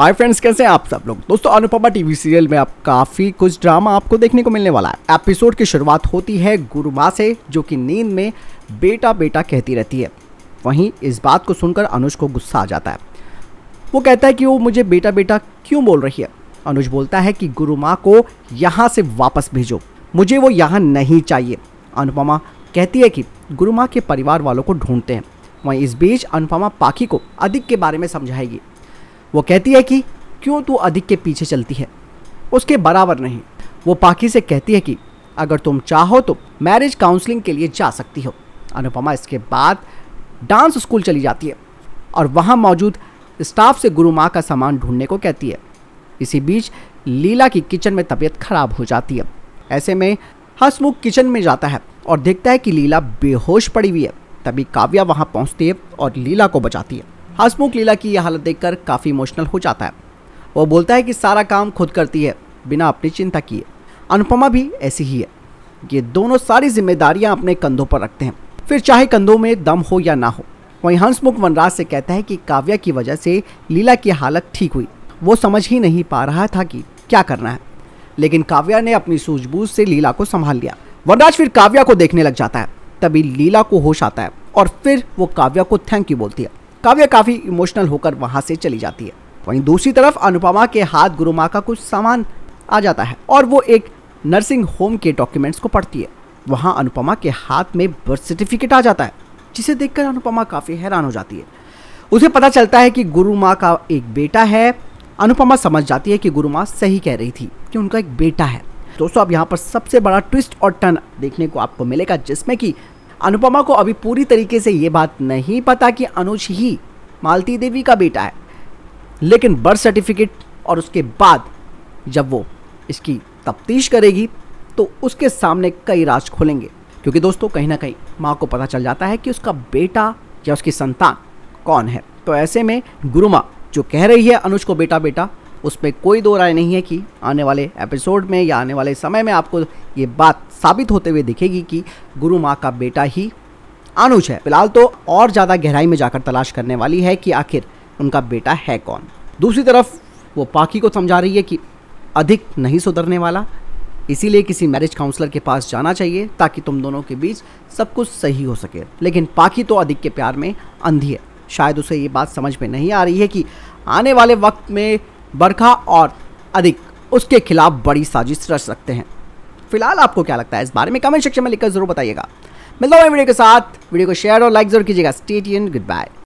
hi friends कैसे हैं आप सब लोग दोस्तों अनुपमा टीवी सीरियल में आप काफ़ी कुछ ड्रामा आपको देखने को मिलने वाला है एपिसोड की शुरुआत होती है गुरु माँ से जो कि नींद में बेटा बेटा कहती रहती है वहीं इस बात को सुनकर अनुज को गुस्सा आ जाता है वो कहता है कि वो मुझे बेटा बेटा क्यों बोल रही है अनुज बोलता है कि गुरु माँ को यहाँ से वापस भेजो मुझे वो यहाँ नहीं चाहिए अनुपमा कहती है कि गुरु माँ के परिवार वालों को ढूंढते हैं वहीं इस बीच अनुपमा पाखी को अधिक के बारे में समझाएगी वो कहती है कि क्यों तू अधिक के पीछे चलती है उसके बराबर नहीं वो पाखी से कहती है कि अगर तुम चाहो तो मैरिज काउंसलिंग के लिए जा सकती हो अनुपमा इसके बाद डांस स्कूल चली जाती है और वहाँ मौजूद स्टाफ से गुरु माँ का सामान ढूंढने को कहती है इसी बीच लीला की किचन में तबीयत खराब हो जाती है ऐसे में हसमुख किचन में जाता है और देखता है कि लीला बेहोश पड़ी हुई है तभी काव्या वहाँ पहुँचती है और लीला को बचाती है हसमुख लीला की यह हालत देखकर काफ़ी इमोशनल हो जाता है वो बोलता है कि सारा काम खुद करती है बिना अपनी चिंता किए अनुपमा भी ऐसी ही है ये दोनों सारी जिम्मेदारियां अपने कंधों पर रखते हैं फिर चाहे कंधों में दम हो या ना हो वहीं हंसमुख वनराज से कहता है कि काव्या की वजह से लीला की हालत ठीक हुई वो समझ ही नहीं पा रहा था कि क्या करना है लेकिन काव्या ने अपनी सूझबूझ से लीला को संभाल लिया वनराज फिर काव्या को देखने लग जाता है तभी लीला को होश आता है और फिर वो काव्या को थैंक यू बोलती है काव्या काफ़ी इमोशनल होकर वहां से चली जाती है वहीं दूसरी तरफ अनुपमा के हाथ गुरु माँ का कुछ सामान आ जाता है और वो एक नर्सिंग होम के डॉक्यूमेंट्स को पढ़ती है वहाँ अनुपमा के हाथ में बर्थ सर्टिफिकेट आ जाता है जिसे देखकर अनुपमा काफ़ी हैरान हो जाती है उसे पता चलता है कि गुरु माँ का एक बेटा है अनुपमा समझ जाती है कि गुरु माँ सही कह रही थी कि उनका एक बेटा है दोस्तों अब यहाँ पर सबसे बड़ा ट्विस्ट और टर्न देखने को आपको मिलेगा जिसमें कि अनुपमा को अभी पूरी तरीके से ये बात नहीं पता कि अनुज ही मालती देवी का बेटा है लेकिन बर्थ सर्टिफिकेट और उसके बाद जब वो इसकी तफ्तीश करेगी तो उसके सामने कई राज खोलेंगे क्योंकि दोस्तों कहीं ना कहीं माँ को पता चल जाता है कि उसका बेटा या उसकी संतान कौन है तो ऐसे में गुरु माँ जो कह रही है अनुज को बेटा बेटा उसमें कोई दो राय नहीं है कि आने वाले एपिसोड में या आने वाले समय में आपको ये बात साबित होते हुए दिखेगी कि गुरु माँ का बेटा ही अनुज है फिलहाल तो और ज़्यादा गहराई में जाकर तलाश करने वाली है कि आखिर उनका बेटा है कौन दूसरी तरफ वो पाकी को समझा रही है कि अधिक नहीं सुधरने वाला इसीलिए किसी मैरिज काउंसलर के पास जाना चाहिए ताकि तुम दोनों के बीच सब कुछ सही हो सके लेकिन पाकी तो अधिक के प्यार में अंधी है शायद उसे ये बात समझ में नहीं आ रही है कि आने वाले वक्त में बरखा और अधिक उसके खिलाफ बड़ी साजिश रच सकते हैं फिलहाल आपको क्या लगता है इस बारे में कमेंट सेक्शन में लिखकर जरूर बताइएगा मिलता हूँ वीडियो के साथ वीडियो को शेयर और लाइक जरूर कीजिएगा स्टेट गुड बाय